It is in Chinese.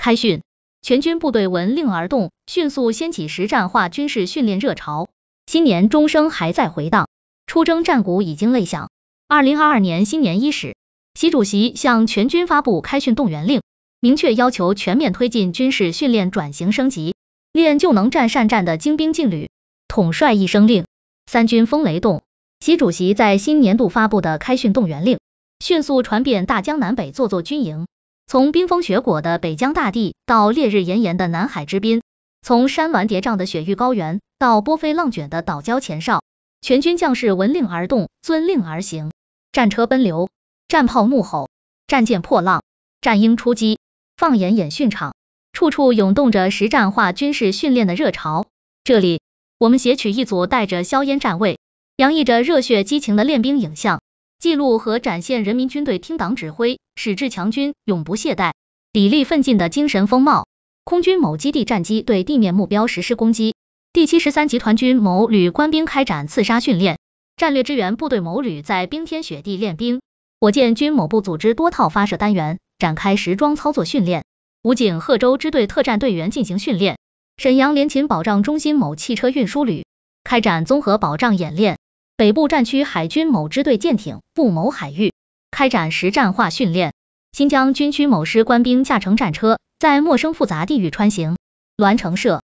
开训，全军部队闻令而动，迅速掀起实战化军事训练热潮。新年钟声还在回荡，出征战鼓已经擂响。二零二二年新年伊始，习主席向全军发布开训动员令，明确要求全面推进军事训练转型升级，练就能战善战的精兵劲旅。统帅一声令，三军风雷动。习主席在新年度发布的开训动员令，迅速传遍大江南北，座座军营。从冰封雪裹的北疆大地到烈日炎炎的南海之滨，从山峦叠嶂的雪域高原到波飞浪卷的岛礁前哨，全军将士闻令而动，遵令而行。战车奔流，战炮怒吼，战舰破浪，战鹰出击，放眼演训场，处处涌动着实战化军事训练的热潮。这里，我们撷取一组带着硝烟战味、洋溢着热血激情的练兵影像。记录和展现人民军队听党指挥、矢志强军、永不懈怠、砥砺奋进的精神风貌。空军某基地战机对地面目标实施攻击。第七十三集团军某旅官兵开展刺杀训练。战略支援部队某旅在冰天雪地练兵。火箭军某部组织多套发射单元展开实装操作训练。武警贺州支队特战队员进行训练。沈阳联勤保障中心某汽车运输旅开展综合保障演练。北部战区海军某支队舰艇赴某海域开展实战化训练，新疆军区某师官兵驾乘战车在陌生复杂地域穿行。栾城社。